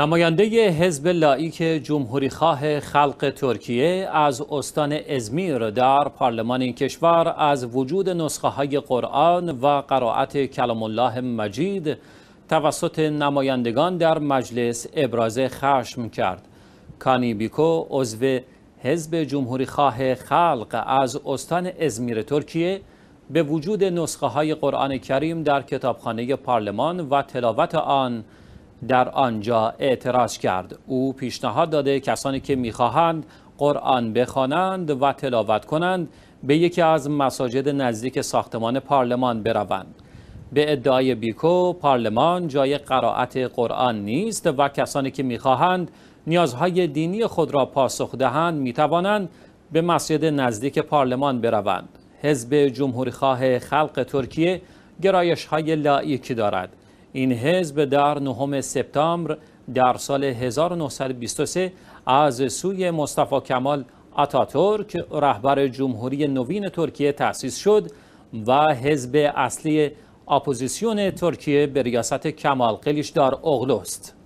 نماینده حزب لایک خواه خلق ترکیه از استان ازمیر در پارلمان این کشور از وجود نسخه های قرآن و قرائت کلام الله مجید توسط نمایندگان در مجلس ابراز خشم کرد. کانی بیکو عضو حزب جمهوریخواه خلق از استان ازمیر ترکیه به وجود نسخه های قرآن کریم در کتابخانه پارلمان و تلاوت آن در آنجا اعتراض کرد او پیشنهاد داده کسانی که میخواهند قرآن بخوانند و تلاوت کنند به یکی از مساجد نزدیک ساختمان پارلمان بروند به ادعای بیکو پارلمان جای قرائت قرآن نیست و کسانی که میخواهند نیازهای دینی خود را پاسخ دهند میتوانند به مسجد نزدیک پارلمان بروند حزب جمهوریخواه خلق ترکیه گرایش های لایکی دارد این حزب در نهم سپتامبر در سال 1923 از سوی مصطفی کمال اتاتورک رهبر جمهوری نوین ترکیه تأسیس شد و حزب اصلی اپوزیسیون ترکیه به ریاست کمال قلیش در است.